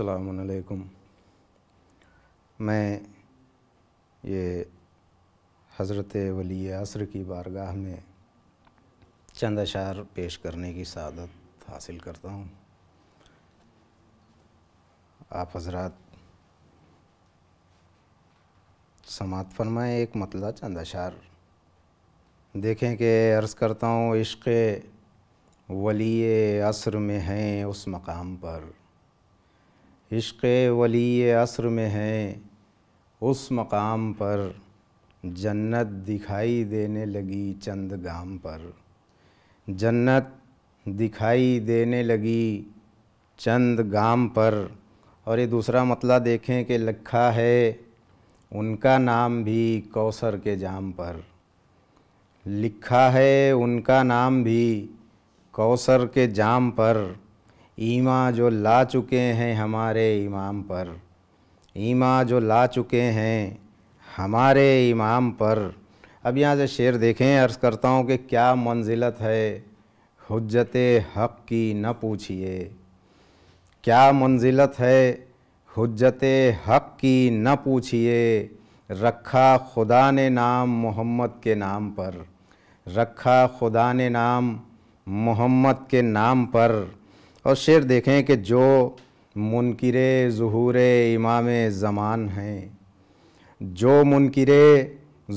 अलैक्म मैं ये हज़रत वली असर की बारगाह में चंद अशार पेश करने की सदत हासिल करता हूँ आप हजरात समात फरमाएँ एक मतला चंद अशार देखें कि अर्ज़ करता हूँ इश्क़ वली असर में हैं उस मकाम पर इश्क़ वली असर में है उस मकाम पर जन्नत दिखाई देने लगी चंद गाम पर जन्नत दिखाई देने लगी चंद गाम पर और ये दूसरा मतला देखें कि लिखा है उनका नाम भी कौसर के जाम पर लिखा है उनका नाम भी कौसर के जाम पर ईमा जो ला चुके हैं हमारे इमाम पर ईमा जो ला चुके हैं हमारे इमाम पर अब यहाँ से शेर देखें अर्ज़ करता हूँ कि क्या मंजिलत है हजत हक़ की न पूछिए क्या मंजिलत है हजत हक़ की न पूछिए रखा खुदा ने नाम मोहम्मद के नाम पर रखा खुदा ने नाम मोहम्मद के नाम पर और शेर देखें कि जो मुनकर ज़हूर इमाम ज़मान हैं जो मुनकर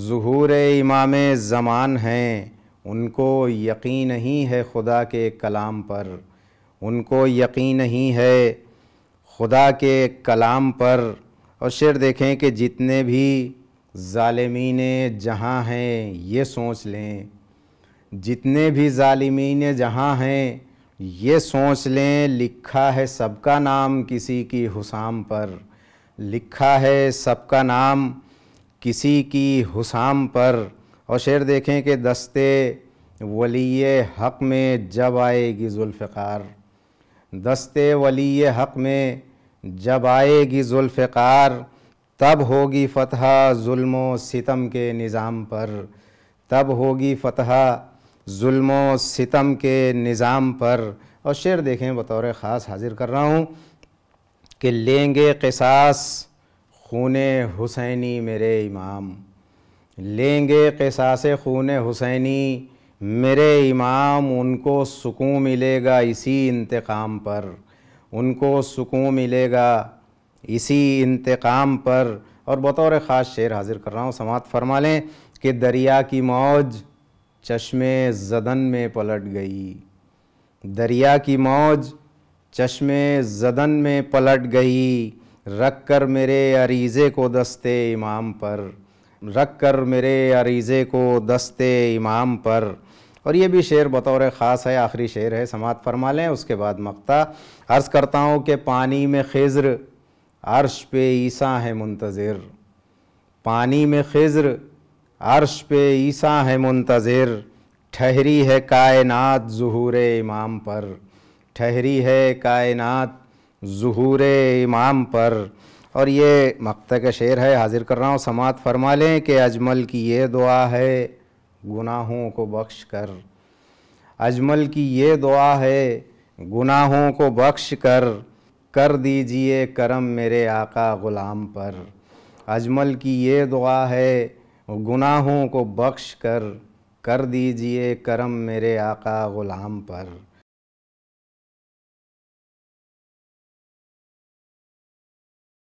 ज़हूर इमाम ज़मान हैं उनको यकीन ही है खुदा के कलाम पर उनको यकीन ही है खुदा के कलाम पर और शेर देखें कि जितने भी ालमीन जहाँ हैं ये सोच लें जितने भी ालमीन जहाँ हैं ये सोच लें लिखा है सबका नाम किसी की हुसाम पर लिखा है सबका नाम किसी की हुसाम पर और शेर देखें कि दस्ते वली हक़ में जब आएगी जुल्फ़ार दस्ते वली हक़ में जब आएगी जुल्फ़ार तब होगी फतह जुल्म सितम के निज़ाम पर तब होगी फतह जुल्म सितम के निज़ाम पर और शेर देखें बतौर ख़ास हाजिर कर रहा हूँ कि लेंगे कसास खून हुसैनी मेरे इमाम लेंगे कसास खून हुसैनी मेरे इमाम उनको सुकून मिलेगा इसी इंतकाम पर उनको सुकून मिलेगा इसी इंतकाम पर और बतौर ख़ास शेर हाजिर कर रहा हूँ समात फरमा लें कि दरिया की मौज चश्मे जदन में पलट गई दरिया की मौज चश्मे जदन में पलट गई रख कर मेरे अरीज़े को दस्ते इमाम पर रख कर मेरे अरीज़े को दस्ते इमाम पर और ये भी शेर बतौर ख़ास है आखिरी शेर है समात फरमा लें उसके बाद मक्ता अर्ज़ करता हूँ कि पानी में खिज़र अर्श पे ईसा है मुंतज़र पानी में खिज़र अर्श पे ईसा है मुंतज़िर ठहरी है कायनात जहूर इमाम पर ठहरी है कायनात जहूर इमाम पर और ये मक्ता का शेर है हाजिर कर रहा हूँ समात फरमा लें कि अजमल की ये दुआ है गुनाहों को बख्श कर अजमल की ये दुआ है गुनाहों को बख्श कर कर दीजिए करम मेरे आका ग़ुलाम पर अजमल की ये दुआ है गुनाहों को बख्श कर कर दीजिए करम मेरे आका ग़ुलाम पर